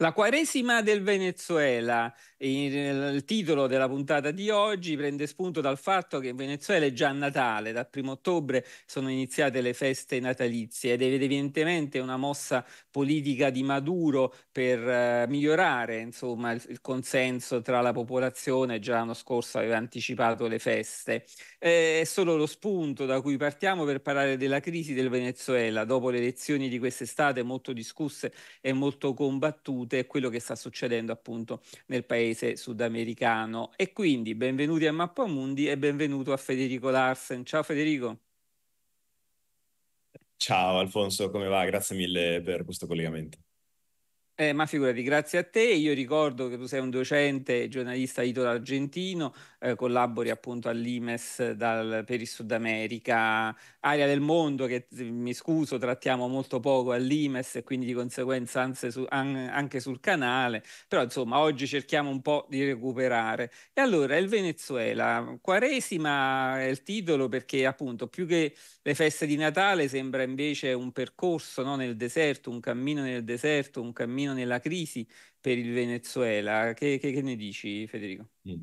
La Quaresima del Venezuela, il, titolo della puntata di oggi prende spunto dal fatto che in Venezuela è già Natale, dal primo ottobre sono iniziate le feste natalizie ed è evidentemente una mossa politica di Maduro per eh, migliorare insomma, il, il consenso tra la popolazione, già l'anno scorso aveva anticipato le feste. Eh, è solo lo spunto da cui partiamo per parlare della crisi del Venezuela. Dopo le elezioni di quest'estate molto discusse e molto combattute, quello che sta succedendo appunto nel paese sudamericano. E quindi benvenuti a Mappamundi e benvenuto a Federico Larsen. Ciao Federico. Ciao Alfonso, come va? Grazie mille per questo collegamento. Eh, ma figurati, grazie a te. Io ricordo che tu sei un docente, giornalista italo-argentino, eh, collabori appunto all'IMES dal, per il Sud America, area del mondo che, mi scuso, trattiamo molto poco all'IMES e quindi di conseguenza anche, su, an, anche sul canale, però insomma oggi cerchiamo un po' di recuperare. E allora il Venezuela, Quaresima è il titolo perché appunto più che le feste di Natale sembra invece un percorso no? nel deserto, un cammino nel deserto, un cammino sostegno nella crisi per il Venezuela. Che, che, che ne dici Federico? Mm.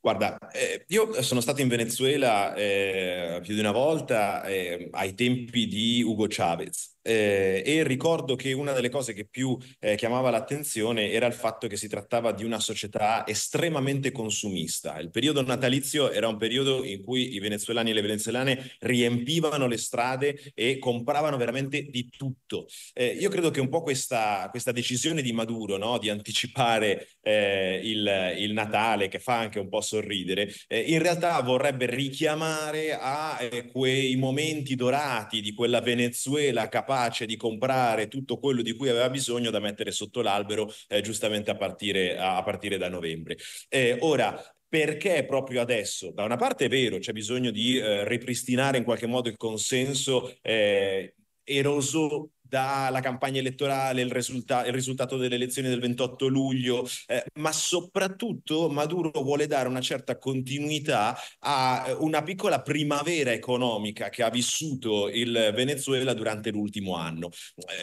Guarda, eh, io sono stato in Venezuela eh, più di una volta eh, ai tempi di Hugo Chavez eh, e ricordo che una delle cose che più eh, chiamava l'attenzione era il fatto che si trattava di una società estremamente consumista. Il periodo natalizio era un periodo in cui i venezuelani e le venezuelane riempivano le strade e compravano veramente di tutto. Eh, io credo che un po' questa, questa decisione di Maduro no? di anticipare eh, il, il, Natale, che fa anche un po' sorridere, eh, in realtà vorrebbe richiamare a eh, quei momenti dorati di quella Venezuela capace capace di comprare tutto quello di cui aveva bisogno da mettere sotto l'albero eh, giustamente a partire, a partire, da novembre. Eh, ora, perché proprio adesso? Da una parte è vero, c'è bisogno di eh, ripristinare in qualche modo il consenso eh, eroso dalla campagna elettorale, il, risulta- il, risultato delle elezioni del 28 luglio, eh, ma soprattutto Maduro vuole dare una certa continuità a eh, una piccola primavera economica che ha vissuto il Venezuela durante l'ultimo anno.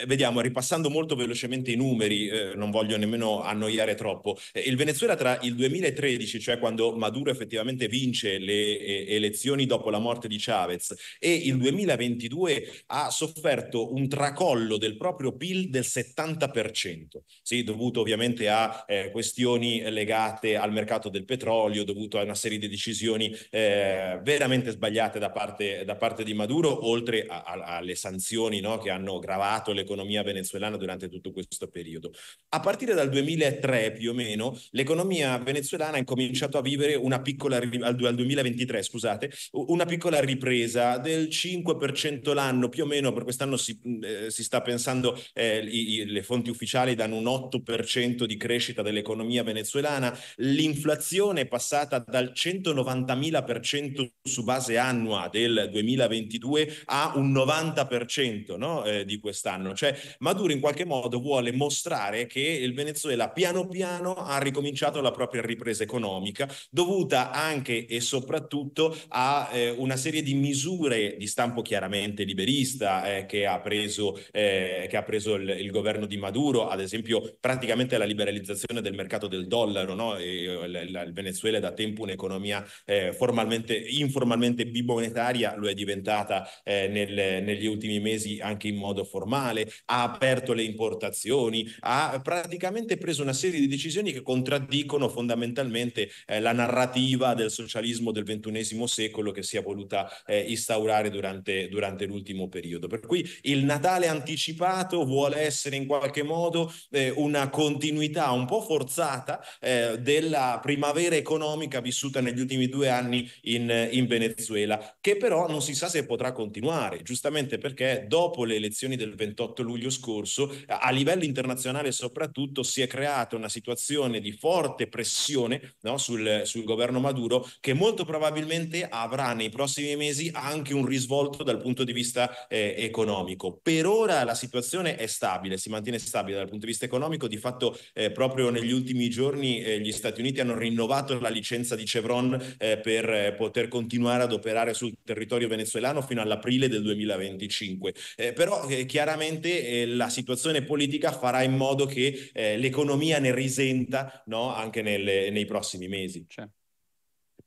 Eh, vediamo, ripassando molto velocemente i numeri, eh, non voglio nemmeno annoiare troppo, eh, il Venezuela tra il 2013, cioè quando Maduro effettivamente vince le eh, elezioni dopo la morte di Chavez, e il 2022 ha sofferto un tracollo crollo del proprio PIL del 70%, sì, dovuto ovviamente a eh, questioni legate al mercato del petrolio, dovuto a una serie di decisioni eh, veramente sbagliate da parte, da parte, di Maduro, oltre a, a, alle sanzioni no, che hanno gravato l'economia venezuelana durante tutto questo periodo. A partire dal 2003 più o meno, l'economia venezuelana ha incominciato a vivere una piccola, al 2023 scusate, una piccola ripresa del 5% l'anno, più o meno per quest'anno si, eh, si sta pensando, eh, i, i, le fonti ufficiali danno un 8% di crescita dell'economia venezuelana, l'inflazione è passata dal 190.000% su base annua del 2022 a un 90% no? eh, di quest'anno. Cioè Maduro in qualche modo vuole mostrare che il Venezuela piano piano ha ricominciato la propria ripresa economica, dovuta anche e soprattutto a eh, una serie di misure di stampo chiaramente liberista eh, che ha preso eh, che ha preso il, il, governo di Maduro, ad esempio praticamente la liberalizzazione del mercato del dollaro, no? e, eh, il, il, Venezuela è da tempo un'economia eh, formalmente, informalmente bimonetaria, lo è diventata eh, nel, negli ultimi mesi anche in modo formale, ha aperto le importazioni, ha praticamente preso una serie di decisioni che contraddicono fondamentalmente eh, la narrativa del socialismo del ventunesimo secolo che si è voluta eh, instaurare durante, durante l'ultimo periodo. Per cui il Natale antropologico anticipato, vuole essere in qualche modo eh, una continuità un po' forzata eh, della primavera economica vissuta negli ultimi due anni in, in Venezuela, che però non si sa se potrà continuare, giustamente perché dopo le elezioni del 28 luglio scorso, a livello internazionale soprattutto, si è creata una situazione di forte pressione no, sul, sul governo Maduro che molto probabilmente avrà nei prossimi mesi anche un risvolto dal punto di vista eh, economico. Per ora finora la situazione è stabile, si mantiene stabile dal punto di vista economico. Di fatto, eh, proprio negli ultimi giorni eh, gli Stati Uniti hanno rinnovato la licenza di Chevron eh, per eh, poter continuare ad operare sul territorio venezuelano fino all'aprile del 2025. Eh, però eh, chiaramente eh, la situazione politica farà in modo che l'economia ne risenta no? anche nelle, nei prossimi mesi. Certo.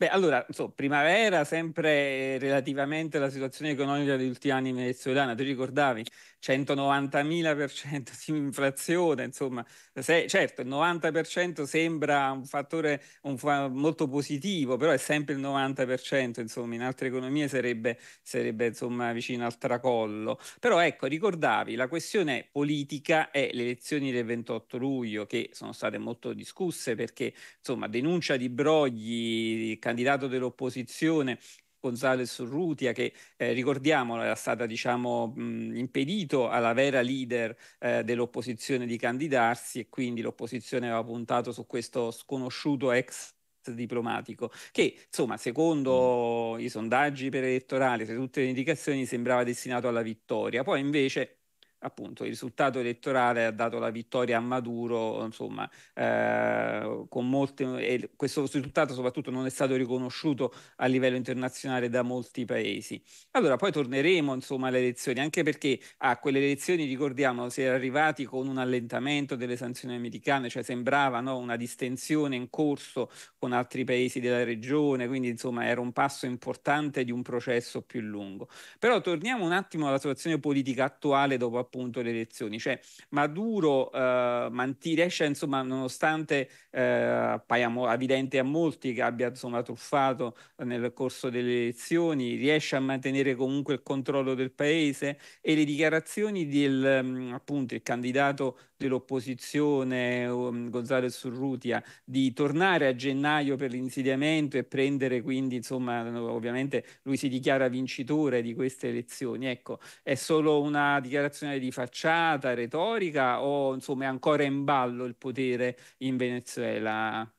Beh, allora, so, primavera, sempre eh, relativamente alla situazione economica degli ultimi anni venezuelana, tu ricordavi, 190.000% di inflazione, insomma, se, certo il 90% sembra un fattore un molto positivo, però è sempre il 90%, insomma, in altre economie sarebbe, sarebbe insomma, vicino al tracollo. Però ecco, ricordavi, la questione politica è le elezioni del 28 luglio, che sono state molto discusse perché, insomma, denuncia di brogli candidato dell'opposizione Gonzales Rutia, che eh, ricordiamo era stato diciamo, mh, impedito alla vera leader eh, dell'opposizione di candidarsi e quindi l'opposizione aveva puntato su questo sconosciuto ex diplomatico che insomma secondo mm. i sondaggi preelettorali, se tutte le indicazioni sembrava destinato alla vittoria poi invece appunto il risultato elettorale ha dato la vittoria a Maduro, insomma, eh, con molte, e questo risultato soprattutto non è stato riconosciuto a livello internazionale da molti paesi. Allora poi torneremo insomma alle elezioni, anche perché a ah, quelle elezioni ricordiamo si era arrivati con un allentamento delle sanzioni americane, cioè sembrava no, una distensione in corso con altri paesi della regione, quindi insomma era un passo importante di un processo più lungo. Però torniamo un attimo alla situazione politica attuale dopo appunto le elezioni. Cioè, Maduro eh, manti, insomma, nonostante eh, paia evidente a molti che abbia insomma, truffato nel corso delle elezioni, riesce a mantenere comunque il controllo del paese e le dichiarazioni del mm, appunto il candidato dell'opposizione Gonzalo um, Gonzales Surrutia di tornare a gennaio per l'insediamento e prendere quindi insomma ovviamente lui si dichiara vincitore di queste elezioni ecco è solo una dichiarazione di facciata, retorica o insomma è ancora in ballo il potere in Venezuela?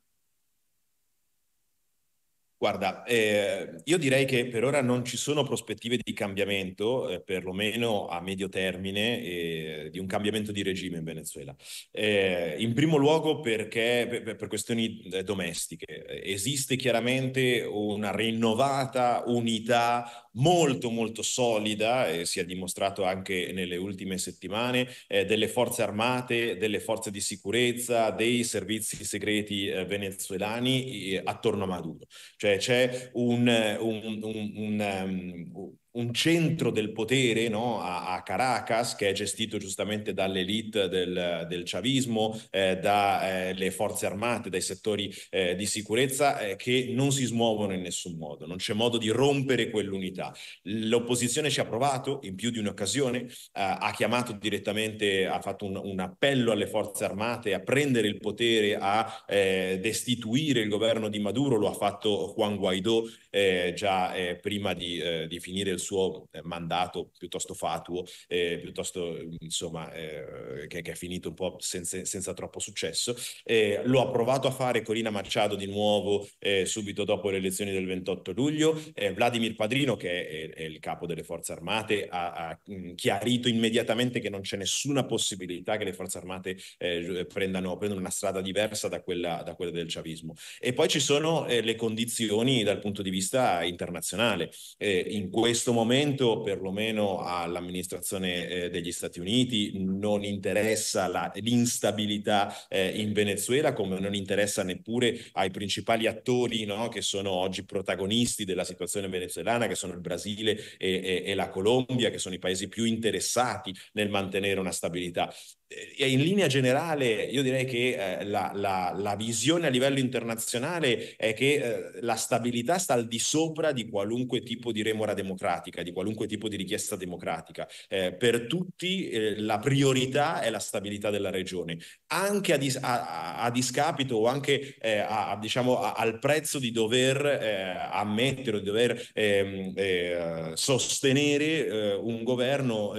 Guarda, eh, io direi che per ora non ci sono prospettive di cambiamento, eh, perlomeno a medio termine, eh, di un cambiamento di regime in Venezuela. Eh, in primo luogo perché per, per questioni eh, domestiche. Esiste chiaramente una rinnovata unità molto molto solida e si è dimostrato anche nelle ultime settimane eh, delle forze armate, delle forze di sicurezza, dei servizi segreti eh, venezuelani eh, attorno a Maduro. Cioè c'è un, un, un, un um, un centro del potere no? a, a, Caracas, che è gestito giustamente dall'elite del, del chavismo, eh, dalle eh, forze armate, dai settori eh, di sicurezza, eh, che non si smuovono in nessun modo. Non c'è modo di rompere quell'unità. L'opposizione ci ha provato in più di un'occasione, eh, ha chiamato direttamente, ha fatto un, un, appello alle forze armate a prendere il potere, a eh, destituire il governo di Maduro, lo ha fatto Juan Guaidó già prima di, di finire il suo suo eh, mandato piuttosto fatuo, eh, piuttosto insomma, eh, che, che, è finito un po' senza, senza troppo successo. lo ha provato a fare Corina Marciado di nuovo subito dopo le elezioni del 28 luglio. Vladimir Padrino, che è, è, il capo delle forze armate, ha, ha mm, chiarito immediatamente che non c'è nessuna possibilità che le forze armate eh, prendano, prendano, una strada diversa da quella, da quella, del chavismo. E poi ci sono eh, le condizioni dal punto di vista internazionale. Eh, in questo questo momento, perlomeno all'amministrazione eh, degli Stati Uniti, non interessa la, l'instabilità eh, in Venezuela, come non interessa neppure ai principali attori no, che sono oggi protagonisti della situazione venezuelana, che sono il Brasile e, e, e la Colombia, che sono i paesi più interessati nel mantenere una stabilità. Eh, in linea generale io direi che eh, la, la, la, visione a livello internazionale è che eh, la stabilità sta al di sopra di qualunque tipo di remora democratica, di qualunque tipo di richiesta democratica. Eh, per tutti eh, la priorità è la stabilità della regione, anche a, dis- a, a discapito o anche eh, a, diciamo, al prezzo di dover ammettere o di dover ehm, sostenere un governo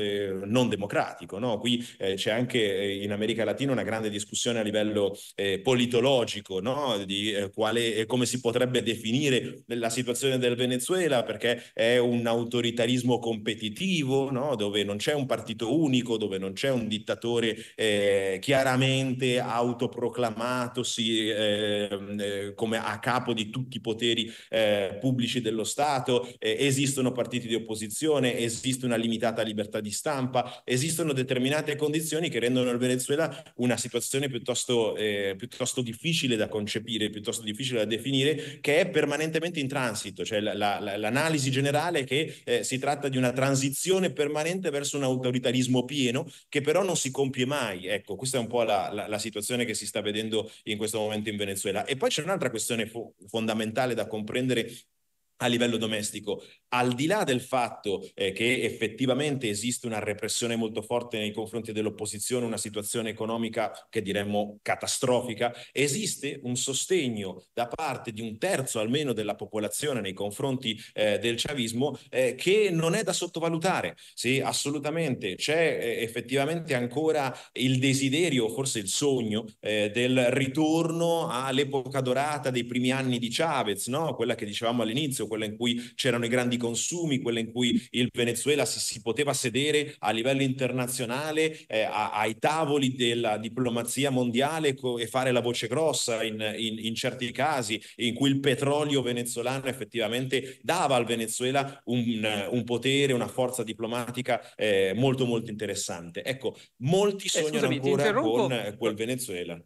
non democratico. No? Qui c'è anche anche eh, in America Latina una grande discussione a livello eh, politologico no? di eh, quale, eh, come si potrebbe definire la situazione del Venezuela perché è un autoritarismo competitivo no? dove non c'è un partito unico, dove non c'è un dittatore eh, chiaramente autoproclamatosi ehm, eh, come a capo di tutti i poteri pubblici dello Stato, esistono partiti di opposizione, esiste una limitata libertà di stampa, esistono determinate condizioni che rendono rendono il Venezuela una situazione piuttosto, eh, piuttosto, difficile da concepire, piuttosto difficile da definire, che è permanentemente in transito. Cioè la, la, l'analisi generale è che eh, si tratta di una transizione permanente verso un autoritarismo pieno che però non si compie mai. Ecco, questa è un po' la, la situazione che si sta vedendo in questo momento in Venezuela. E poi c'è un'altra questione fo- fondamentale da comprendere a livello domestico al di là del fatto eh, che effettivamente esiste una repressione molto forte nei confronti dell'opposizione, una situazione economica che diremmo catastrofica, esiste un sostegno da parte di un terzo almeno della popolazione nei confronti eh, del chavismo eh, che non è da sottovalutare. Sì, assolutamente, c'è eh, effettivamente ancora il desiderio, forse il sogno, eh, del ritorno all'epoca dorata dei primi anni di Chavez, no? quella che dicevamo all'inizio, quella in cui c'erano i grandi consumi, quella in cui il Venezuela si, si poteva sedere a livello internazionale eh, a, ai tavoli della diplomazia mondiale co- e fare la voce grossa in, in, in, certi casi, in cui il petrolio venezuelano effettivamente dava al Venezuela un, un potere, una forza diplomatica eh, molto molto interessante. Ecco, molti eh, sognano eh, scusami, ancora con quel Venezuela.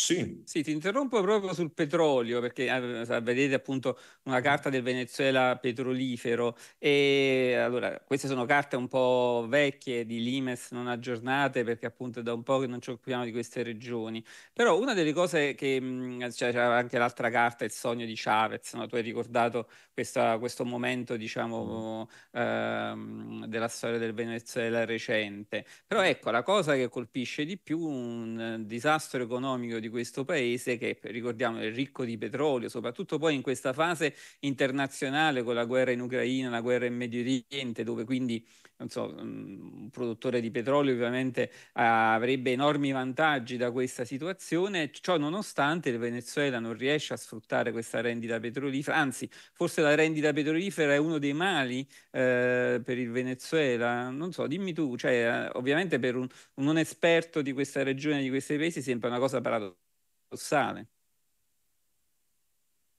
Sì. sì. ti interrompo proprio sul petrolio perché eh, vedete appunto una carta del Venezuela petrolifero e allora queste sono carte un po' vecchie di Limes non aggiornate perché appunto è da un po' che non ci occupiamo di queste regioni, però una delle cose che mh, mm, cioè, anche l'altra carta, il sogno di Chavez, no? tu hai ricordato questa, questo momento diciamo mm. ehm, della storia del Venezuela recente, però ecco la cosa che colpisce di più un eh, disastro economico di di questo paese che ricordiamo è ricco di petrolio, soprattutto poi in questa fase internazionale con la guerra in Ucraina, la guerra in Medio Oriente, dove quindi non so, mm, un produttore di petrolio ovviamente eh, avrebbe enormi vantaggi da questa situazione, ciò nonostante il Venezuela non riesce a sfruttare questa rendita petrolifera, anzi forse la rendita petrolifera è uno dei mali eh, per il Venezuela, non so, dimmi tu, cioè, eh, ovviamente per un, un non esperto di questa regione, di questi paesi sembra una cosa paradossale.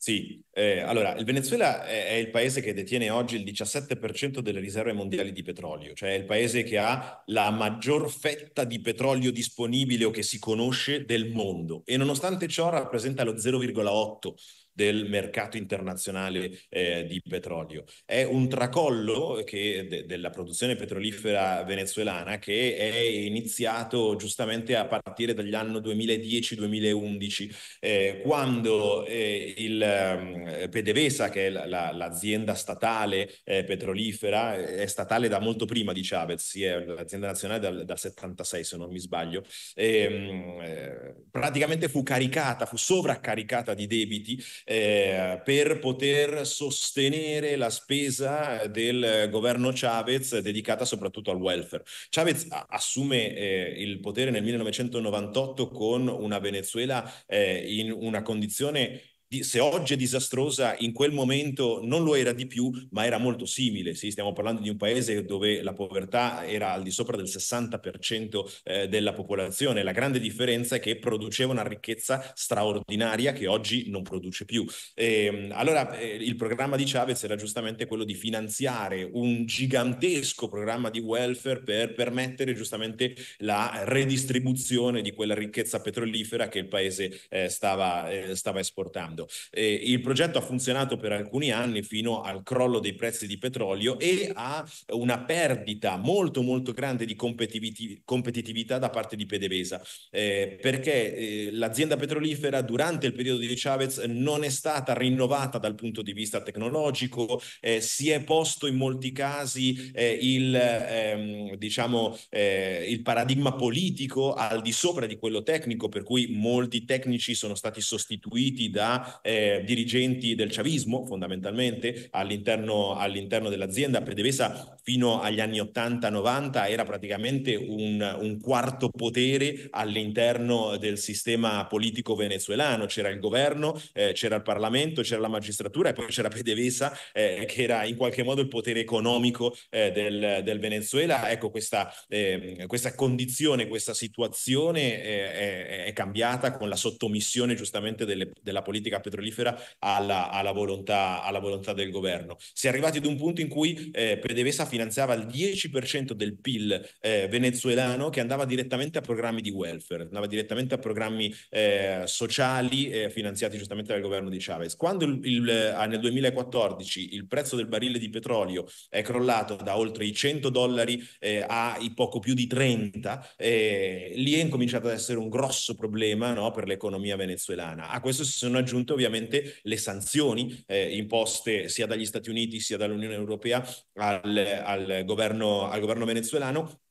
Sì, eh, allora il Venezuela è, è, il paese che detiene oggi il 17% delle riserve mondiali di petrolio, cioè è il paese che ha la maggior fetta di petrolio disponibile o che si conosce del mondo e nonostante ciò rappresenta lo 0,8 del mercato internazionale eh, di petrolio. È un tracollo che, de, della produzione petrolifera venezuelana che è iniziato giustamente a partire dagli anni 2010-2011, eh, quando eh, il ehm, PDVSA, che è la, la, l'azienda statale eh, petrolifera, eh, è statale da molto prima di Chavez, sì, è l'azienda nazionale dal, dal 76 se non mi sbaglio, ehm, eh, praticamente fu caricata, fu sovraccaricata di debiti eh, per poter sostenere la spesa del governo Chavez dedicata soprattutto al welfare. Chavez assume eh, il potere nel 1998 con una Venezuela eh, in una condizione se oggi è disastrosa, in quel momento non lo era di più, ma era molto simile. Sì? Stiamo parlando di un paese dove la povertà era al di sopra del 60% eh, della popolazione. La grande differenza è che produceva una ricchezza straordinaria che oggi non produce più. E, ehm, allora eh, il programma di Chavez era giustamente quello di finanziare un gigantesco programma di welfare per permettere giustamente la redistribuzione di quella ricchezza petrolifera che il paese eh, stava, stava esportando andando. Eh, il progetto ha funzionato per alcuni anni fino al crollo dei prezzi di petrolio e a una perdita molto molto grande di competitività da parte di PDVSA, eh, perché eh, l'azienda petrolifera durante il periodo di Chavez non è stata rinnovata dal punto di vista tecnologico, eh, si è posto in molti casi eh, il, ehm, diciamo, il paradigma politico al di sopra di quello tecnico, per cui molti tecnici sono stati sostituiti da eh, dirigenti del chavismo fondamentalmente all'interno, all'interno dell'azienda. Predevesa fino agli anni 80-90 era praticamente un, un quarto potere all'interno del sistema politico venezuelano. C'era il governo, eh, c'era il Parlamento, c'era la magistratura e poi c'era Predevesa eh, che era in qualche modo il potere economico eh, del, del, Venezuela. Ecco, questa, ehm, questa condizione, questa situazione eh, è, è, cambiata con la sottomissione giustamente delle, della politica politica petrolifera alla, alla, volontà, alla, volontà, del governo. Si è arrivati ad un punto in cui eh, PDVSA finanziava il 10% del PIL eh, venezuelano che andava direttamente a programmi di welfare, andava direttamente a programmi eh, sociali eh, finanziati giustamente dal governo di Chavez. Quando il, il, eh, nel 2014 il prezzo del barile di petrolio è crollato da oltre i 100 dollari eh, ai poco più di 30, lì è incominciato ad essere un grosso problema no, per l'economia venezuelana. A questo si sono aggiunti seguito ovviamente le sanzioni eh, imposte sia dagli Stati Uniti sia dall'Unione Europea al, al, governo, al governo venezuelano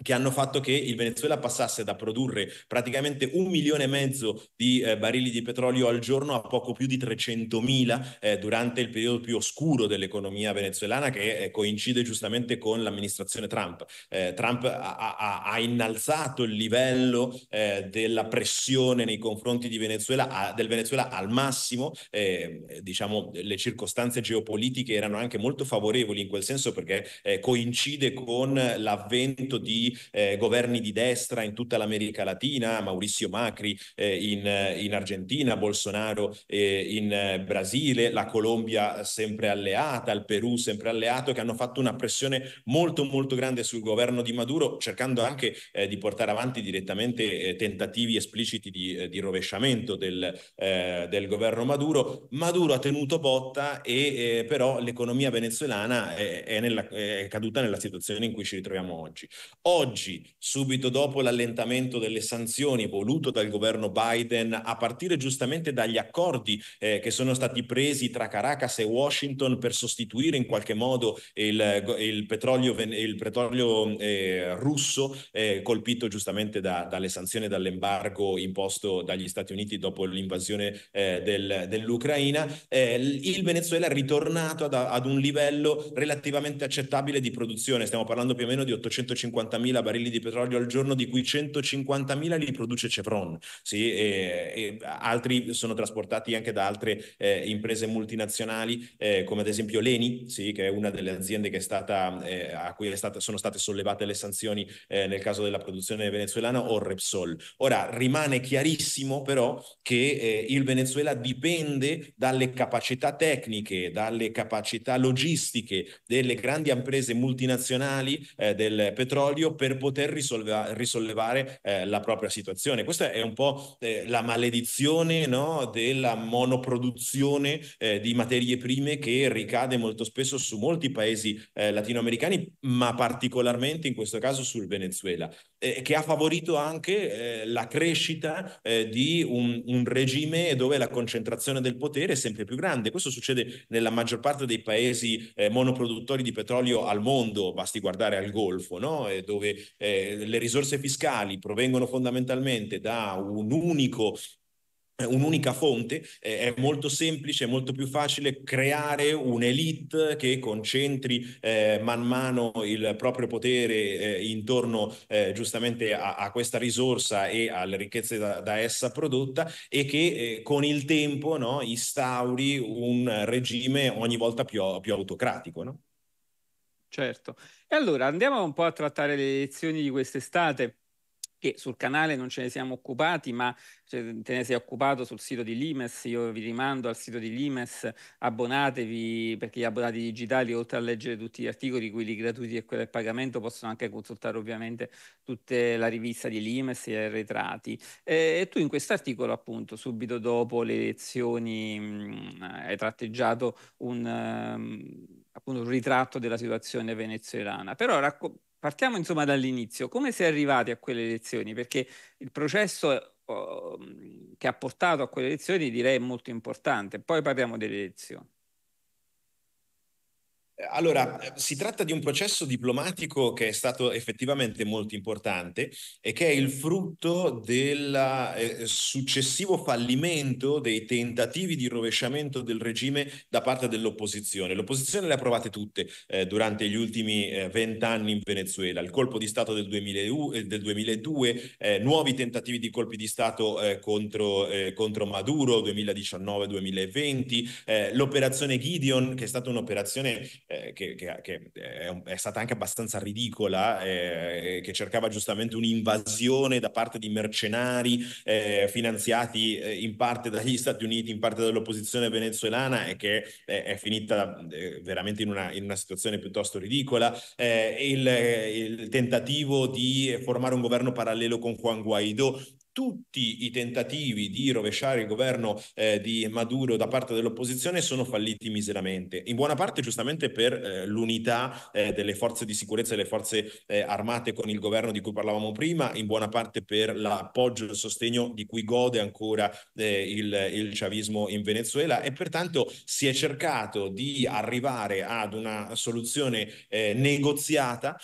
che hanno fatto che il Venezuela passasse da produrre praticamente un milione e mezzo di eh, barili di petrolio al giorno a poco più di 300.000 eh, durante il periodo più oscuro dell'economia venezuelana che eh, coincide giustamente con l'amministrazione Trump. Eh, Trump ha, ha, ha, innalzato il livello eh, della pressione nei confronti Venezuela, a, del Venezuela al massimo, eh, diciamo le circostanze geopolitiche erano anche molto favorevoli in quel senso perché coincide con l'avvento di eh, governi di destra in tutta l'America Latina, Maurizio Macri eh, in, eh, in, Argentina, Bolsonaro eh, in eh, Brasile, la Colombia sempre alleata, il Perù sempre alleato, che hanno fatto una pressione molto molto grande sul governo di Maduro, cercando anche eh, di portare avanti direttamente tentativi espliciti di, di rovesciamento del, del, governo Maduro. Maduro ha tenuto botta e però l'economia venezuelana è, è, nella, è caduta nella situazione in cui ci ritroviamo oggi. oggi oggi, subito dopo l'allentamento delle sanzioni voluto dal governo Biden, a partire giustamente dagli accordi eh, che sono stati presi tra Caracas e Washington per sostituire in qualche modo il, il petrolio, il petrolio eh, russo eh, colpito giustamente da, dalle sanzioni e dall'embargo imposto dagli Stati Uniti dopo l'invasione eh, del, dell'Ucraina, eh, il Venezuela è ritornato ad, ad un livello relativamente accettabile di produzione, stiamo parlando più o meno di 850.000 150.000 barili di petrolio al giorno, di cui 150.000 li produce Chevron, sì, e, e altri sono trasportati anche da altre eh, imprese multinazionali, eh, come ad esempio Leni, sì, che è una delle aziende stata, eh, a cui stata, sono state sollevate le sanzioni eh, nel caso della produzione venezuelana, o Repsol. Ora, rimane chiarissimo però che eh, il Venezuela dipende dalle capacità tecniche, dalle capacità logistiche delle grandi imprese multinazionali eh, del petrolio per poter risolva- risollevare eh, la propria situazione. Questa è un po' eh, la maledizione no, della monoproduzione eh, di materie prime che ricade molto spesso su molti paesi eh, latinoamericani, ma particolarmente in questo caso sul Venezuela eh, che ha favorito anche eh, la crescita eh, di un, un, regime dove la concentrazione del potere è sempre più grande. Questo succede nella maggior parte dei paesi eh, monoproduttori di petrolio al mondo, basti guardare al Golfo, no? dove eh, le risorse fiscali provengono fondamentalmente da un unico un'unica fonte, eh, è molto semplice, è molto più facile creare un'elite che concentri eh, man mano il proprio potere eh, intorno eh, giustamente a, a, questa risorsa e alle ricchezze da, da essa prodotta e che eh, con il tempo no, instauri un regime ogni volta più, più autocratico. No? Certo. E allora andiamo un po' a trattare le elezioni di quest'estate che sul canale non ce ne siamo occupati, ma cioè, te ne sei occupato sul sito di Limes, io vi rimando al sito di Limes, abbonatevi perché gli abbonati digitali oltre a leggere tutti gli articoli, quelli gratuiti e quelli a pagamento, possono anche consultare ovviamente tutta la rivista di Limes e arretrati. E tu in questo articolo appunto subito dopo le elezioni mh, mm, hai tratteggiato un... Um, appunto un ritratto della situazione venezuelana. Però racco- Partiamo insomma dall'inizio, come si è arrivati a quelle elezioni? Perché il processo uh, che ha portato a quelle elezioni direi è molto importante, poi parliamo delle elezioni. Allora, si tratta di un processo diplomatico che è stato effettivamente molto importante e che è il frutto del eh, successivo fallimento dei tentativi di rovesciamento del regime da parte dell'opposizione. L'opposizione le ha provate tutte eh, durante gli ultimi eh, vent'anni eh, in Venezuela, il colpo di Stato del, 2000, eh, del 2002, eh, nuovi tentativi di colpi di Stato contro, contro, Maduro 2019-2020, l'operazione Gideon, che è stata un'operazione eh, che, che, che eh, è, un, è, stata anche abbastanza ridicola, eh, che cercava giustamente un'invasione da parte di mercenari eh, finanziati eh, in parte dagli Stati Uniti, in parte dall'opposizione venezuelana e che è finita veramente in una, in una, situazione piuttosto ridicola. Il, il, tentativo di formare un governo parallelo con Juan Guaidó, tutti i tentativi di rovesciare il governo eh, di Maduro da parte dell'opposizione sono falliti miseramente, in buona parte giustamente per eh, l'unità eh, delle forze di sicurezza e delle forze eh, armate con il governo di cui parlavamo prima, in buona parte per l'appoggio e il sostegno di cui gode ancora eh, il, il chavismo in Venezuela e pertanto si è cercato di arrivare ad una soluzione eh, negoziata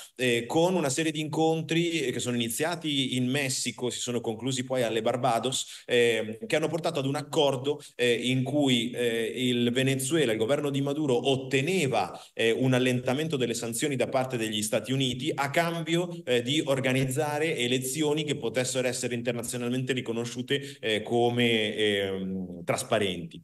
con una serie di incontri che sono iniziati in Messico, si sono conclusi poi alle Barbados, eh, che hanno portato ad un accordo eh, in cui eh, il Venezuela, il governo di Maduro, otteneva eh, un allentamento delle sanzioni da parte degli Stati Uniti a cambio eh, di organizzare elezioni che potessero essere internazionalmente riconosciute eh, come ehm, trasparenti.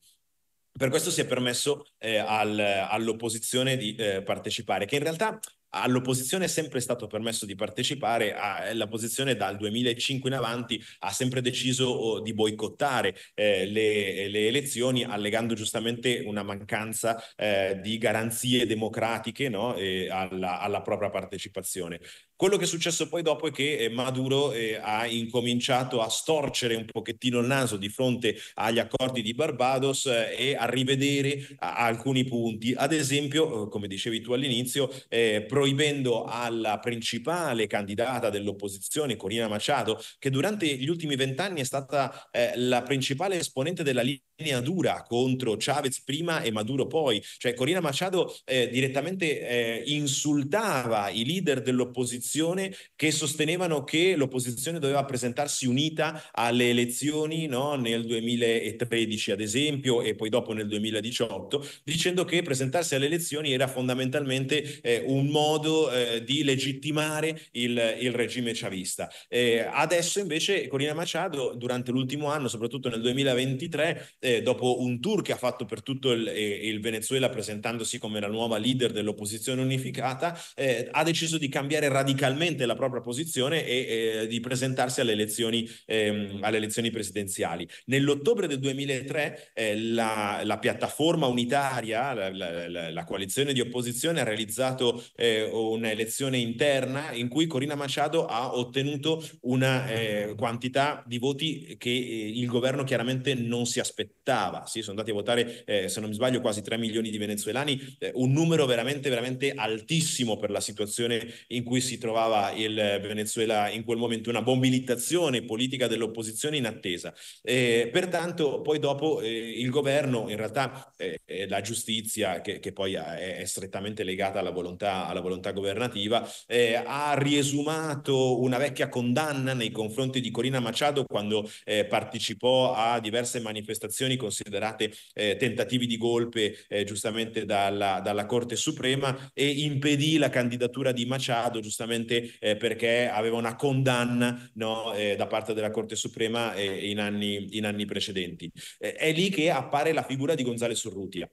Per questo si è permesso eh, al, all'opposizione di eh, partecipare, che in realtà all'opposizione ah, è sempre stato permesso di partecipare, a, ah, eh, la posizione dal 2005 in avanti ha sempre deciso oh, di boicottare eh, le, le, elezioni allegando giustamente una mancanza eh, di garanzie democratiche no? alla, alla, propria partecipazione. Quello che è successo poi dopo è che eh, Maduro eh, ha incominciato a storcere un pochettino il naso di fronte agli accordi di Barbados eh, e a rivedere a, a alcuni punti. Ad esempio, eh, come dicevi tu all'inizio, eh, proibendo alla principale candidata dell'opposizione, Corina Machado, che durante gli ultimi vent'anni è stata eh, la principale esponente della linea dura contro Chavez prima e Maduro poi. Cioè Corina Machado direttamente insultava i leader dell'opposizione opposizione che sostenevano che l'opposizione doveva presentarsi unita alle elezioni no, nel 2013 ad esempio e poi dopo nel 2018 dicendo che presentarsi alle elezioni era fondamentalmente eh, un modo eh, di legittimare il, il regime chavista. Eh, adesso invece Corina Machado durante l'ultimo anno, soprattutto nel 2023, eh, dopo un tour che ha fatto per tutto il, il Venezuela presentandosi come la nuova leader dell'opposizione unificata, eh, ha deciso di cambiare radicalmente radicalmente la propria posizione e eh, di presentarsi alle elezioni, ehm, alle elezioni, presidenziali. Nell'ottobre del 2003 eh, la, la, piattaforma unitaria, la, la, la, coalizione di opposizione ha realizzato eh, un'elezione interna in cui Corina Machado ha ottenuto una eh, quantità di voti che eh, il governo chiaramente non si aspettava. Sì, sono andati a votare, eh, se non mi sbaglio, quasi 3 milioni di venezuelani, un numero veramente, veramente altissimo per la situazione in cui si trova trovava il Venezuela in quel momento, una mobilitazione politica dell'opposizione in attesa. Eh, pertanto poi dopo eh, il governo, in realtà eh, la giustizia, che, che poi è, è, strettamente legata alla volontà, alla volontà governativa, eh, ha riesumato una vecchia condanna nei confronti di Corina Machado quando eh, partecipò a diverse manifestazioni considerate eh, tentativi di golpe giustamente dalla, dalla Corte Suprema e impedì la candidatura di Machado giustamente esattamente eh, perché aveva una condanna no, eh, da parte della Corte Suprema eh, in, anni, in, anni, precedenti. Eh, è lì che appare la figura di Gonzales Urrutia.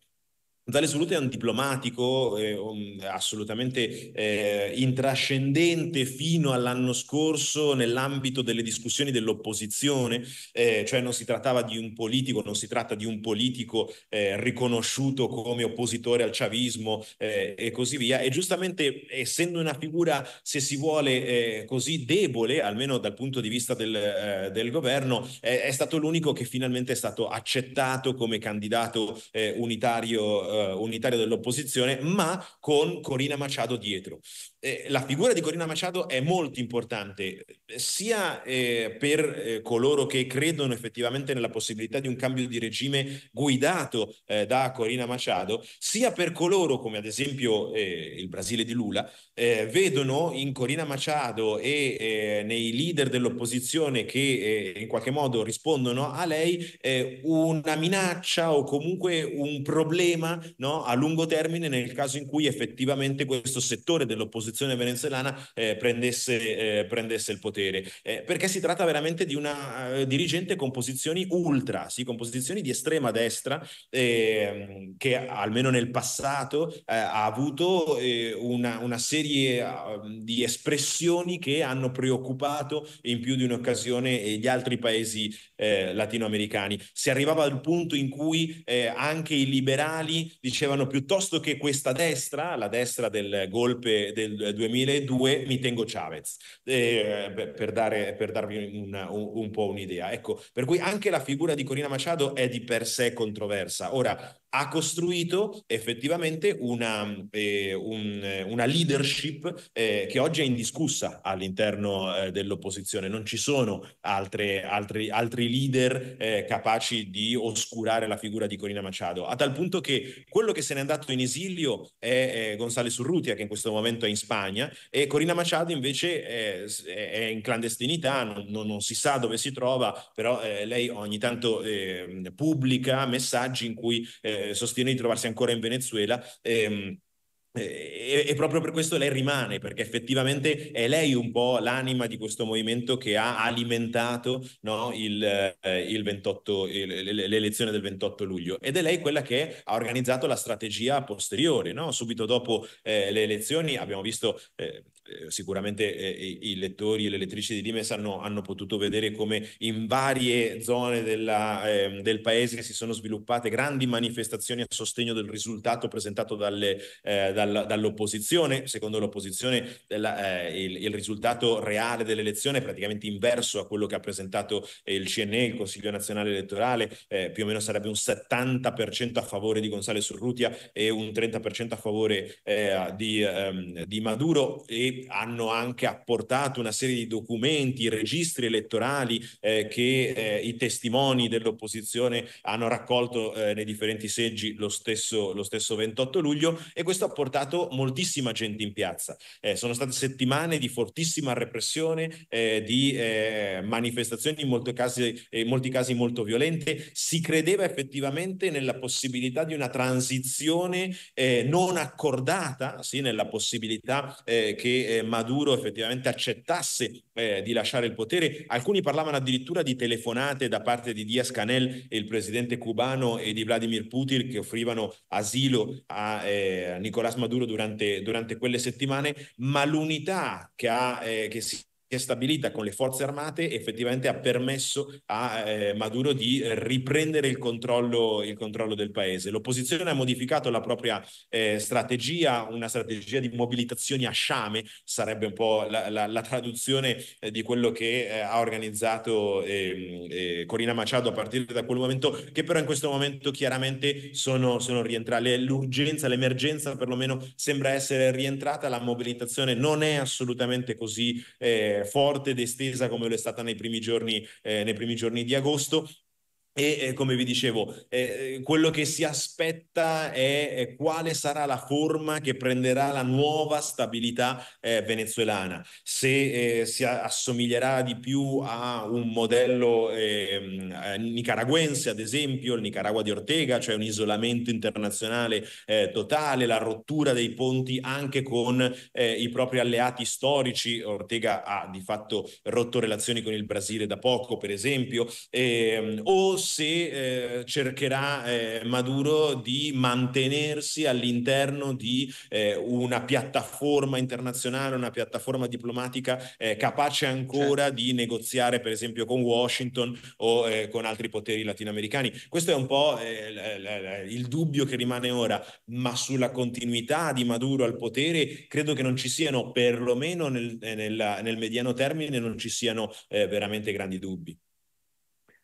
Tale Salute è un diplomatico eh, assolutamente eh, intrascendente fino all'anno scorso nell'ambito delle discussioni dell'opposizione, eh, cioè non si trattava di un politico, non si tratta di un politico eh, riconosciuto come oppositore al chavismo eh, e così via. E giustamente essendo una figura, se si vuole, eh, così debole, almeno dal punto di vista del, del governo, è stato l'unico che finalmente è stato accettato come candidato unitario eh, unitario dell'opposizione, ma con Corina Machado dietro. Eh, la figura di Corina Machado è molto importante, sia eh, per eh, coloro che credono effettivamente nella possibilità di un cambio di regime guidato eh, da Corina Machado, sia per coloro come ad esempio eh, il Brasile di Lula, vedono in Corina Machado e nei leader dell'opposizione che in qualche modo rispondono a lei una minaccia o comunque un problema no, a lungo termine nel caso in cui effettivamente questo settore dell'opposizione venezuelana eh, prendesse, eh, prendesse, il potere. Eh, perché si tratta veramente di una eh, dirigente con posizioni ultra, sì, con posizioni di estrema destra, ehm, che almeno nel passato eh, ha avuto eh, una, una, serie ehm, di espressioni che hanno preoccupato in più di un'occasione gli altri paesi latinoamericani. Si arrivava al punto in cui anche i liberali dicevano piuttosto che questa destra, la destra del golpe del 2002, mi tengo Chavez, eh, per, dare, per, darvi una, un, un po' un'idea. Ecco, per cui anche la figura di Corina Machado è di per sé controversa. Ora, ha costruito effettivamente una, eh, un, eh, una leadership eh, che oggi è indiscussa all'interno eh, dell'opposizione. Non ci sono altre, altri, altri leader eh, capaci di oscurare la figura di Corina Machado, a tal punto che quello che se n'è andato in esilio è Gonzales Urrutia, che in questo momento è in Spagna, e Corina Machado invece è, è in clandestinità, non, non, non, si sa dove si trova, però eh, lei ogni tanto ehm, pubblica messaggi in cui eh, sostiene di trovarsi ancora in Venezuela. Ehm, eh, e, e, proprio per questo lei rimane, perché effettivamente è lei un po' l'anima di questo movimento che ha alimentato no, il, eh, il 28, il, l'elezione del 28 luglio. Ed è lei quella che ha organizzato la strategia posteriore. No? Subito dopo eh, le elezioni abbiamo visto eh, eh, sicuramente eh, i lettori e le lettrici di Limes hanno, hanno, potuto vedere come in varie zone della, eh, del paese si sono sviluppate grandi manifestazioni a sostegno del risultato presentato dalle, eh, dal, dall'opposizione. Secondo l'opposizione della, eh, eh, il, il, risultato reale dell'elezione è praticamente inverso a quello che ha presentato il CNE, il Consiglio Nazionale Elettorale, più o meno sarebbe un 70% a favore di Gonzales Urrutia e un 30% a favore di, ehm, di Maduro e hanno anche apportato una serie di documenti, registri elettorali eh, che eh, i testimoni dell'opposizione hanno raccolto eh, nei differenti seggi lo stesso, lo stesso 28 luglio e questo ha portato moltissima gente in piazza. Eh, sono state settimane di fortissima repressione, eh, di eh, manifestazioni in molti, casi, in molti casi molto violente. Si credeva effettivamente nella possibilità di una transizione non accordata, sì, nella possibilità che eh, Maduro effettivamente accettasse eh, di lasciare il potere. Alcuni parlavano addirittura di telefonate da parte di Diaz Canel, il presidente cubano, e di Vladimir Putin che offrivano asilo a, eh, a Nicolás Maduro durante, durante, quelle settimane, ma l'unità che, ha, eh, che si si è stabilita con le forze armate effettivamente ha permesso a eh, Maduro di riprendere il controllo, il controllo, del paese. L'opposizione ha modificato la propria eh, strategia, una strategia di mobilitazioni a sciame, sarebbe un po' la, la, la traduzione eh, di quello che eh, ha organizzato ehm, eh, Corina Machado a partire da quel momento, che però in questo momento chiaramente sono, sono rientrate. L'urgenza, l'emergenza perlomeno sembra essere rientrata, la mobilitazione non è assolutamente così. Eh, eh, forte ed estesa come lo è stata nei primi giorni, eh, nei primi giorni di agosto e eh, come vi dicevo, eh, eh, quello che si aspetta è, è, quale sarà la forma che prenderà la nuova stabilità eh, venezuelana, se eh, si assomiglierà di più a un modello ehm, eh, nicaraguense, ad esempio, il Nicaragua di Ortega, cioè un isolamento internazionale totale, la rottura dei ponti anche con i propri alleati storici. Ortega ha di fatto rotto relazioni con il Brasile da poco, per esempio, ehm, o se eh, cercherà eh, Maduro di mantenersi all'interno di eh, una piattaforma internazionale, una piattaforma diplomatica eh, capace ancora certo. di negoziare per esempio con Washington o eh, con altri poteri latinoamericani. Questo è un po' eh, il dubbio che rimane ora, ma sulla continuità di Maduro al potere credo che non ci siano, perlomeno nel, nel, nel mediano termine, non ci siano veramente grandi dubbi.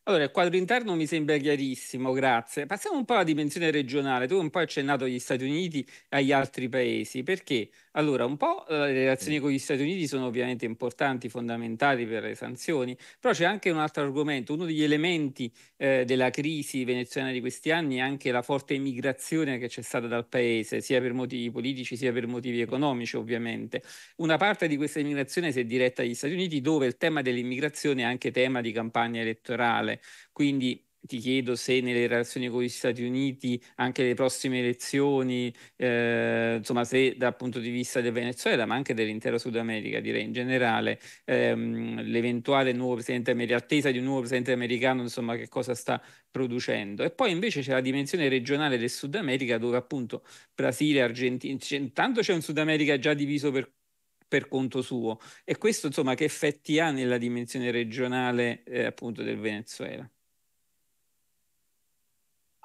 Allora, il quadro interno mi sembra chiarissimo, grazie. Passiamo un po' alla dimensione regionale. Tu un po' accennato agli Stati Uniti e agli altri paesi, perché allora, un po' eh, le relazioni con gli Stati Uniti sono ovviamente importanti, fondamentali per le sanzioni, però c'è anche un altro argomento, uno degli elementi eh, della crisi venezuelana di questi anni è anche la forte immigrazione che c'è stata dal paese, sia per motivi politici sia per motivi economici ovviamente. Una parte di questa immigrazione si è diretta agli Stati Uniti dove il tema dell'immigrazione è anche tema di campagna elettorale, quindi ti chiedo se nelle relazioni con gli Stati Uniti, anche le prossime elezioni, eh, insomma, se dal punto di vista del Venezuela, ma anche dell'intera Sud America, direi in generale, ehm, l'eventuale nuovo presidente americano, l'attesa di un nuovo presidente americano, insomma, che cosa sta producendo. E poi invece c'è la dimensione regionale del Sud America, dove appunto Brasile, Argentina, intanto c'è un Sud America già diviso per per conto suo e questo insomma che effetti ha nella dimensione regionale eh, appunto del Venezuela?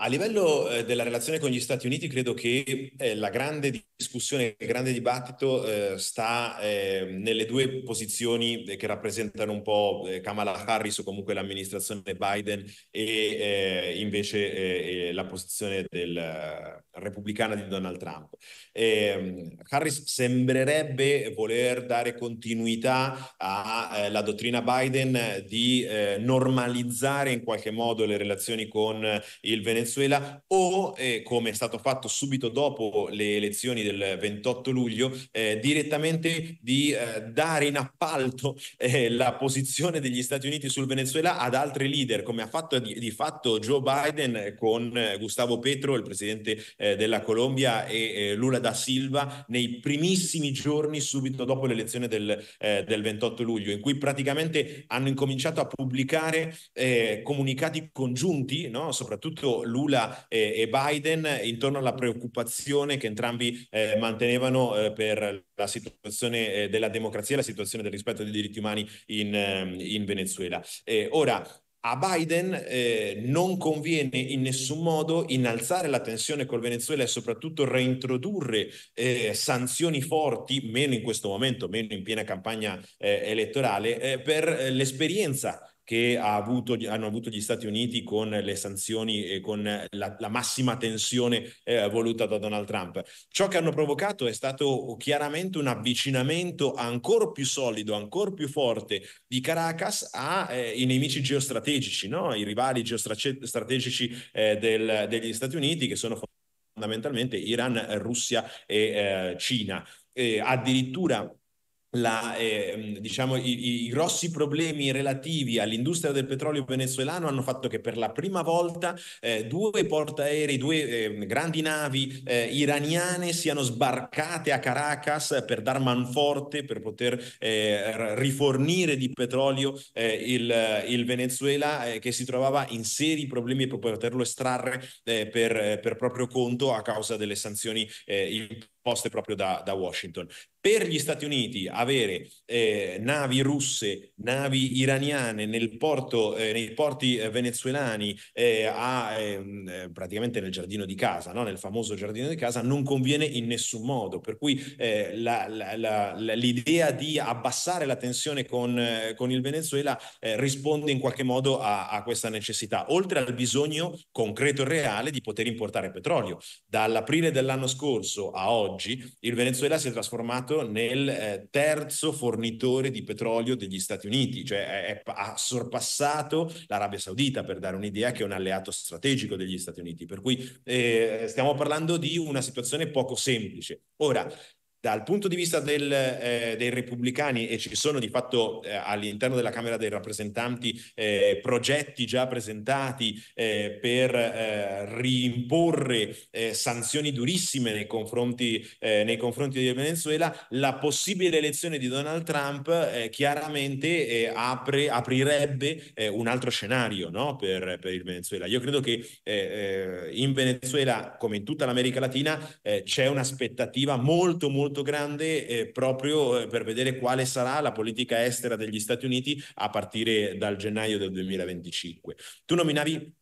A livello eh, della relazione con gli Stati Uniti, credo che eh, la grande discussione, il grande dibattito eh, sta ehm, nelle due posizioni eh, che rappresentano un po' eh, Kamala Harris o comunque l'amministrazione Biden e eh, invece la posizione del, repubblicana di Donald Trump. Ehm, Harris sembrerebbe voler dare continuità alla dottrina Biden di normalizzare in qualche modo le relazioni con il Venezuela Venezuela o, eh, come è stato fatto subito dopo le elezioni del 28 luglio, eh, direttamente di eh, dare in appalto eh, la posizione degli Stati Uniti sul Venezuela ad altri leader, come ha fatto di, di fatto Joe Biden con eh, Gustavo Petro, il presidente della Colombia, e Lula da Silva nei primissimi giorni subito dopo l'elezione del, del 28 luglio, in cui praticamente hanno incominciato a pubblicare comunicati congiunti, no? soprattutto Lula Lula e, e Biden intorno alla preoccupazione che entrambi eh, mantenevano eh, per la situazione eh, della democrazia e la situazione del rispetto dei diritti umani in, ehm, in Venezuela. ora, a Biden eh, non conviene in nessun modo innalzare la tensione col Venezuela e soprattutto reintrodurre eh, sanzioni forti, meno in questo momento, meno in piena campagna eh, elettorale, eh, per eh, l'esperienza che ha avuto, hanno avuto gli Stati Uniti con le sanzioni e con la, la massima tensione eh, voluta da Donald Trump. Ciò che hanno provocato è stato chiaramente un avvicinamento ancora più solido, ancora più forte di Caracas ai eh, nemici geostrategici, no? i rivali geostrategici eh, del, degli Stati Uniti che sono fondamentalmente Iran, Russia e eh, Cina. addirittura la, eh, diciamo, i, i, grossi problemi relativi all'industria del petrolio venezuelano hanno fatto che per la prima volta eh, due portaerei, due eh, grandi navi eh, iraniane siano sbarcate a Caracas per dar manforte, per poter eh, rifornire di petrolio eh, il, il, Venezuela che si trovava in seri problemi per poterlo estrarre per, per, proprio conto a causa delle sanzioni eh, poste proprio da, da Washington. Per gli Stati Uniti avere eh, navi russe, navi iraniane nel porto, eh, nei porti eh, venezuelani, eh, a, ehm, eh, praticamente nel giardino di casa, no? nel famoso giardino di casa, non conviene in nessun modo. Per cui la, la, la, l'idea di abbassare la tensione con, con il Venezuela risponde in qualche modo a, a questa necessità, oltre al bisogno concreto e reale di poter importare petrolio. Dall'aprile dell'anno scorso a oggi, oggi il Venezuela si è trasformato nel eh, terzo fornitore di petrolio degli Stati Uniti, cioè è, ha sorpassato l'Arabia Saudita per dare un'idea che è un alleato strategico degli Stati Uniti. Per cui eh, stiamo parlando di una situazione poco semplice. Ora, dal punto di vista del, eh, dei repubblicani, e ci sono di fatto eh, all'interno della Camera dei rappresentanti eh, progetti già presentati eh, per eh, reimporre eh, sanzioni durissime nei confronti, nei confronti, del Venezuela, la possibile elezione di Donald Trump chiaramente apre, aprirebbe un altro scenario no? per, per, il Venezuela. Io credo che in Venezuela, come in tutta l'America Latina, c'è un'aspettativa molto, molto molto grande eh, proprio eh, per vedere quale sarà la politica estera degli Stati Uniti a partire dal gennaio del 2025. Tu nominavi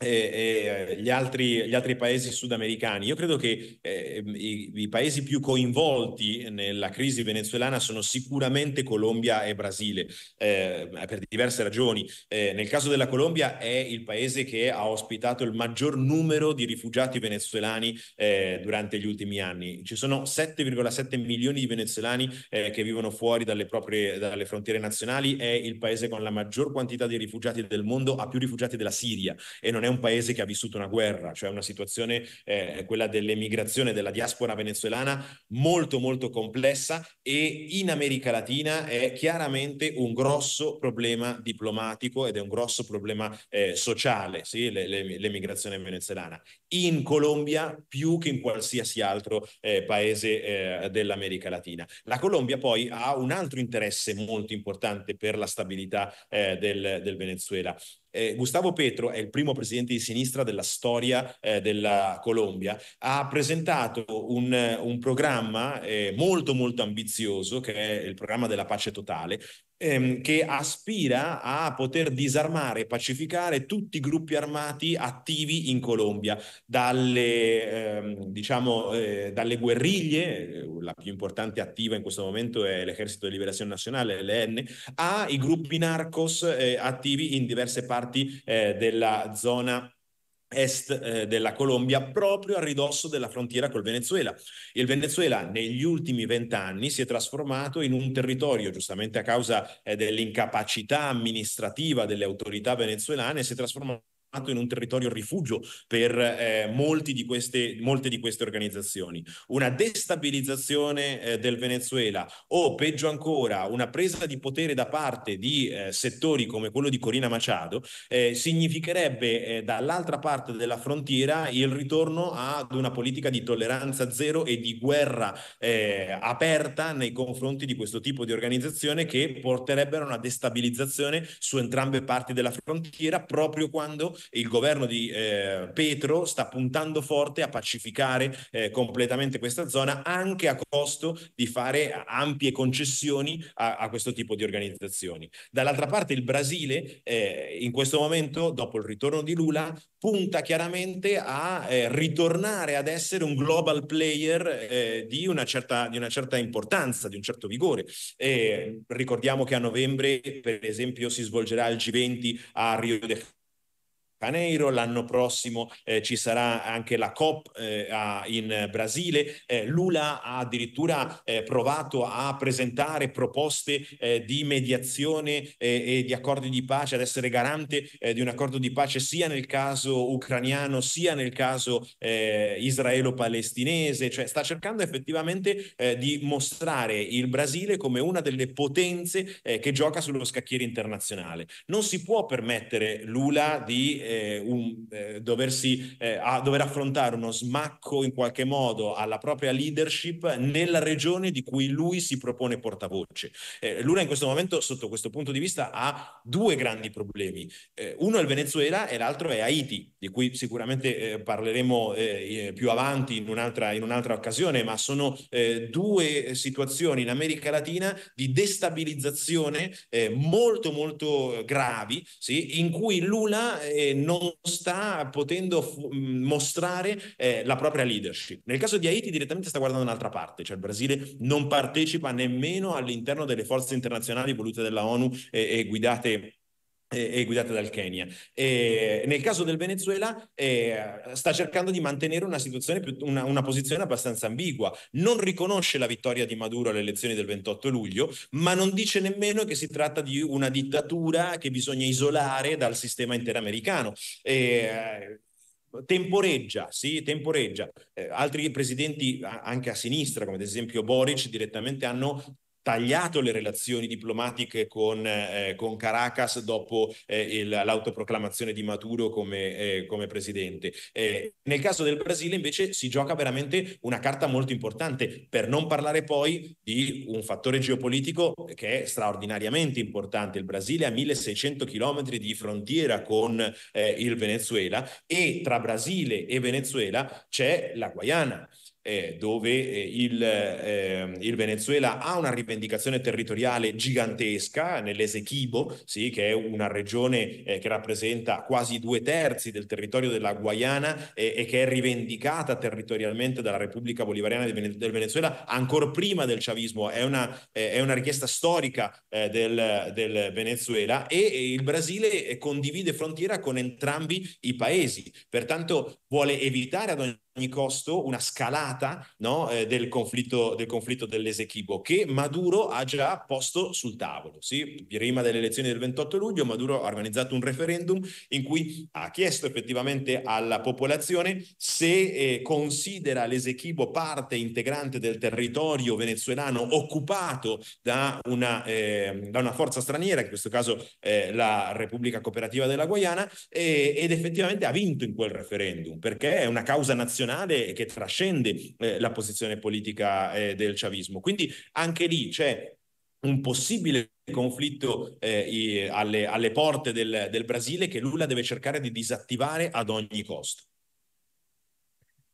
eh, eh, gli, altri, gli, altri, paesi sudamericani. Io credo che eh, i, i, paesi più coinvolti nella crisi venezuelana sono sicuramente Colombia e Brasile, ehm, per diverse ragioni. Eh, nel caso della Colombia è il paese che ha ospitato il maggior numero di rifugiati venezuelani eh, durante gli ultimi anni. Ci sono 7,7 milioni di venezuelani eh, che vivono fuori dalle proprie dalle frontiere nazionali, è il paese con la maggior quantità di rifugiati del mondo, ha più rifugiati della Siria e non è è un paese che ha vissuto una guerra, cioè una situazione, eh, quella dell'emigrazione della diaspora venezuelana, molto molto complessa e in America Latina è chiaramente un grosso problema diplomatico ed è un grosso problema eh, sociale, sì, le, le, l'emigrazione venezuelana. In Colombia più che in qualsiasi altro eh, paese eh, dell'America Latina. La Colombia poi ha un altro interesse molto importante per la stabilità eh, del, del Venezuela, eh, Gustavo Petro è il primo presidente di sinistra della storia eh, della Colombia, ha presentato un, un programma eh, molto molto ambizioso che è il programma della pace totale, ehm, che aspira a poter disarmare e pacificare tutti i gruppi armati attivi in Colombia, dalle, ehm, diciamo, eh, dalle guerriglie, eh, la più importante attiva in questo momento è l'Esercito di Liberazione Nazionale, l'EN, ai gruppi narcos eh, attivi in diverse parti eh, della zona est eh, della Colombia, proprio a ridosso della frontiera col Venezuela. Il Venezuela negli ultimi vent'anni si è trasformato in un territorio, giustamente a causa eh, dell'incapacità amministrativa delle autorità venezuelane, si è trasformato in un territorio rifugio per eh, di queste, molte di queste organizzazioni. Una destabilizzazione eh, del Venezuela o peggio ancora una presa di potere da parte di eh, settori come quello di Corina Machado eh, significherebbe eh, dall'altra parte della frontiera il ritorno ad una politica di tolleranza zero e di guerra eh, aperta nei confronti di questo tipo di organizzazione che porterebbero a una destabilizzazione su entrambe parti della frontiera proprio quando il governo di eh, Petro sta puntando forte a pacificare eh, completamente questa zona anche a costo di fare ampie concessioni a, a questo tipo di organizzazioni. Dall'altra parte il Brasile eh, in questo momento, dopo il ritorno di Lula, punta chiaramente a eh, ritornare ad essere un global player eh, di una, certa, di, una certa, importanza, di un certo vigore. Eh, ricordiamo che a novembre, per esempio, si svolgerà il G20 a Rio de Janeiro Caneiro, l'anno prossimo eh, ci sarà anche la COP eh, a, in Brasile, eh, Lula ha addirittura eh, provato a presentare proposte eh, di mediazione eh, e di accordi di pace, ad essere garante di un accordo di pace sia nel caso ucraniano sia nel caso israelo-palestinese, cioè sta cercando effettivamente di mostrare il Brasile come una delle potenze che gioca sullo scacchiere internazionale. Non si può permettere Lula di eh, un, eh, doversi, eh, a, dover affrontare uno smacco in qualche modo alla propria leadership nella regione di cui lui si propone portavoce. Eh, Lula in questo momento, sotto questo punto di vista, ha due grandi problemi. Eh, uno è il Venezuela e l'altro è Haiti, di cui sicuramente parleremo più avanti in un'altra, in un'altra, occasione, ma sono due situazioni in America Latina di destabilizzazione molto molto gravi, sì, in cui Lula eh, non sta potendo f- mm, mostrare eh, la propria leadership. Nel caso di Haiti direttamente sta guardando un'altra parte, cioè il Brasile non partecipa nemmeno all'interno delle forze internazionali volute dalla ONU e, e guidate e guidata dal Kenya. E nel caso del Venezuela eh, sta cercando di mantenere una, una, una, posizione abbastanza ambigua, non riconosce la vittoria di Maduro alle elezioni del 28 luglio, ma non dice nemmeno che si tratta di una dittatura che bisogna isolare dal sistema interamericano. Eh, temporeggia, sì, temporeggia. Eh, altri presidenti anche a sinistra, come ad esempio Boric, direttamente hanno tagliato le relazioni diplomatiche con, eh, con Caracas dopo eh, il, l'autoproclamazione di Maduro come, eh, come presidente. Eh, nel caso del Brasile invece si gioca veramente una carta molto importante, per non parlare poi di un fattore geopolitico che è straordinariamente importante. Il Brasile ha 1600 chilometri di frontiera con eh, il Venezuela e tra Brasile e Venezuela c'è la Guayana eh, dove eh, il, eh, il, Venezuela ha una rivendicazione territoriale gigantesca nell'Esequibo, sì, che è una regione eh, che rappresenta quasi due terzi del territorio della Guayana e che è rivendicata territorialmente dalla Repubblica Bolivariana del Venezuela ancora prima del chavismo, è una, è una richiesta storica eh, del, del, Venezuela e il Brasile eh, condivide frontiera con entrambi i paesi, pertanto vuole evitare ad ogni ogni costo una scalata no, eh, del, conflitto, del conflitto dell'Esequibo che Maduro ha già posto sul tavolo. Sì? Prima delle elezioni del 28 luglio Maduro ha organizzato un referendum in cui ha chiesto effettivamente alla popolazione se eh, considera l'Esequibo parte integrante del territorio venezuelano occupato da una, eh, da una forza straniera, in questo caso eh, la Repubblica Cooperativa della Guayana, ed effettivamente ha vinto in quel referendum perché è una causa nazionale nazionale e che trascende eh, la posizione politica eh, del chavismo. Quindi anche lì c'è un possibile conflitto eh, alle, alle, porte del, del Brasile che Lula deve cercare di disattivare ad ogni costo.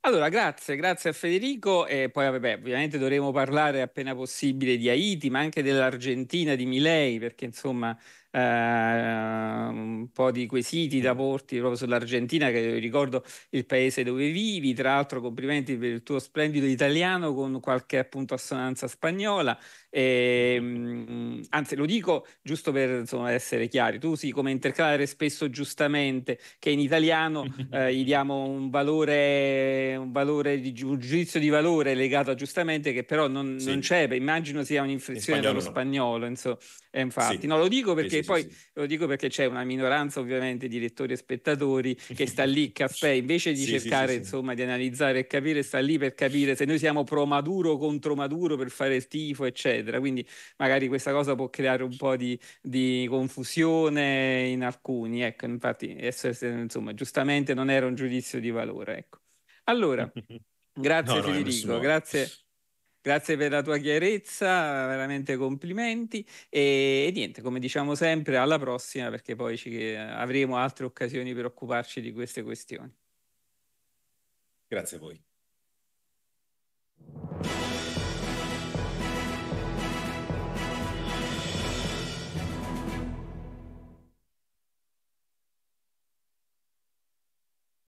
Allora, grazie, grazie a Federico e poi vabbè, ovviamente dovremo parlare appena possibile di Haiti, ma anche dell'Argentina, di Milei, perché insomma Ehm, un po' di quesiti da mm. porti proprio sull'Argentina, che ricordo il paese dove vivi. Tra l'altro, complimenti per il tuo splendido italiano con qualche appunto assonanza spagnola. E, ehm, anzi, lo dico giusto per insomma, essere chiari: tu sì, come intercalare spesso giustamente che in italiano eh, gli diamo un valore, un valore di un giudizio di valore legato a giustamente, che però non, sì. non c'è, immagino sia un'inflessione dello spagnolo. Insomma. Eh, infatti, sì. no, lo dico perché sì, poi sì. lo dico perché c'è una minoranza ovviamente di lettori e spettatori che sta lì, caffè, invece di cercare insomma di analizzare e capire, sta lì per capire se noi siamo pro Maduro o contro Maduro per fare stifo, eccetera. Quindi magari questa cosa può creare un po' di, di confusione in alcuni, ecco, infatti, insomma, giustamente non era un giudizio di valore, ecco. Allora, grazie no, no, Federico, nessuno... Grazie per la tua chiarezza, veramente complimenti e, e, niente, come diciamo sempre, alla prossima perché poi ci, avremo altre occasioni per occuparci di queste questioni. Grazie a voi.